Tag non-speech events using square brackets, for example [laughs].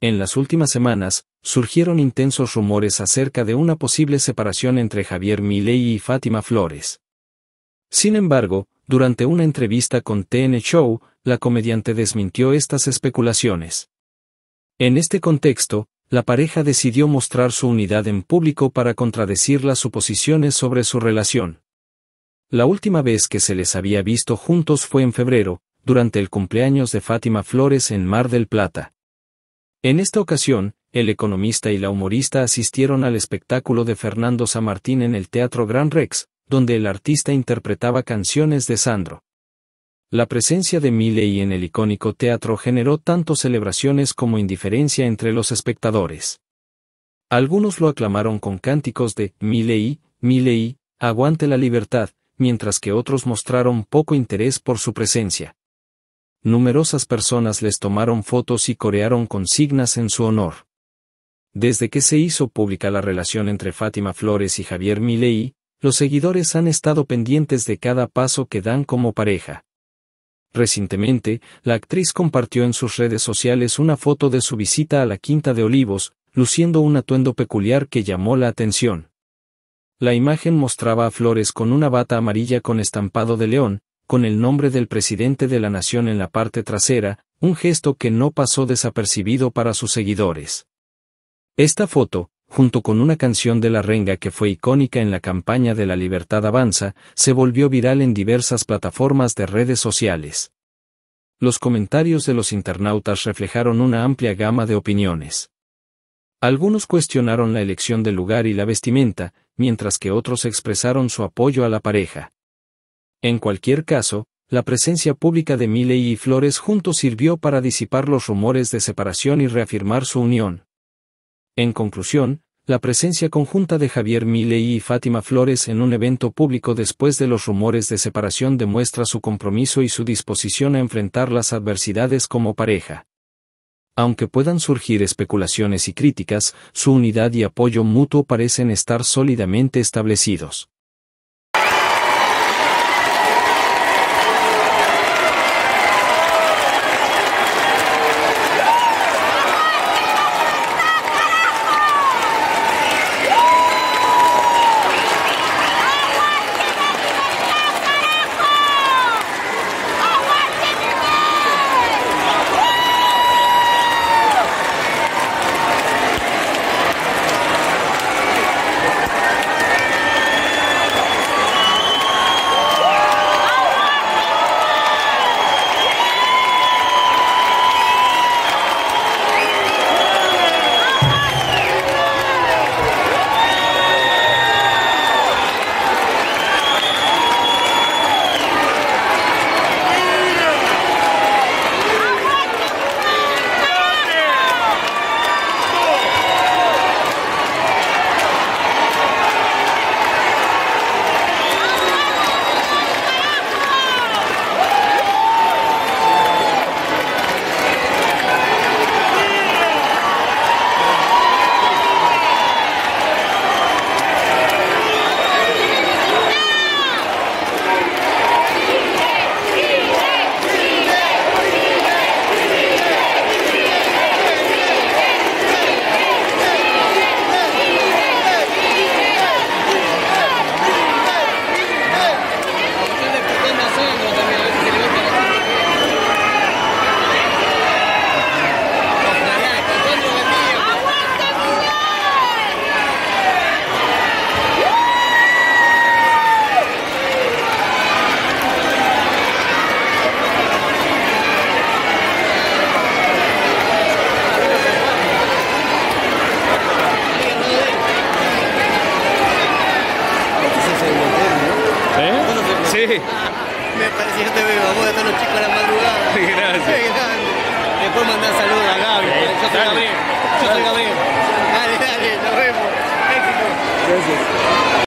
En las últimas semanas, surgieron intensos rumores acerca de una posible separación entre Javier Milei y Fátima Flores. Sin embargo, durante una entrevista con TN Show, la comediante desmintió estas especulaciones. En este contexto, la pareja decidió mostrar su unidad en público para contradecir las suposiciones sobre su relación. La última vez que se les había visto juntos fue en febrero, durante el cumpleaños de Fátima Flores en Mar del Plata. En esta ocasión, el economista y la humorista asistieron al espectáculo de Fernando Samartín en el Teatro Gran Rex, donde el artista interpretaba canciones de Sandro. La presencia de Miley en el icónico teatro generó tanto celebraciones como indiferencia entre los espectadores. Algunos lo aclamaron con cánticos de Milei, Milei, aguante la libertad, mientras que otros mostraron poco interés por su presencia. Numerosas personas les tomaron fotos y corearon consignas en su honor. Desde que se hizo pública la relación entre Fátima Flores y Javier Milei, los seguidores han estado pendientes de cada paso que dan como pareja. Recientemente, la actriz compartió en sus redes sociales una foto de su visita a la Quinta de Olivos, luciendo un atuendo peculiar que llamó la atención. La imagen mostraba a Flores con una bata amarilla con estampado de león, con el nombre del presidente de la nación en la parte trasera, un gesto que no pasó desapercibido para sus seguidores. Esta foto, junto con una canción de la renga que fue icónica en la campaña de la Libertad Avanza, se volvió viral en diversas plataformas de redes sociales. Los comentarios de los internautas reflejaron una amplia gama de opiniones. Algunos cuestionaron la elección del lugar y la vestimenta, mientras que otros expresaron su apoyo a la pareja. En cualquier caso, la presencia pública de Milley y Flores juntos sirvió para disipar los rumores de separación y reafirmar su unión. En conclusión, la presencia conjunta de Javier Milley y Fátima Flores en un evento público después de los rumores de separación demuestra su compromiso y su disposición a enfrentar las adversidades como pareja. Aunque puedan surgir especulaciones y críticas, su unidad y apoyo mutuo parecen estar sólidamente establecidos. Me pareció te veo, vamos a estar los chicos a la madrugada. [laughs] Gracias. grande. Después mandar saludos a Gabriel yo soy Gabriel. Yo soy Gabriel. Dale, dale, nos vemos. Éxito. Gracias.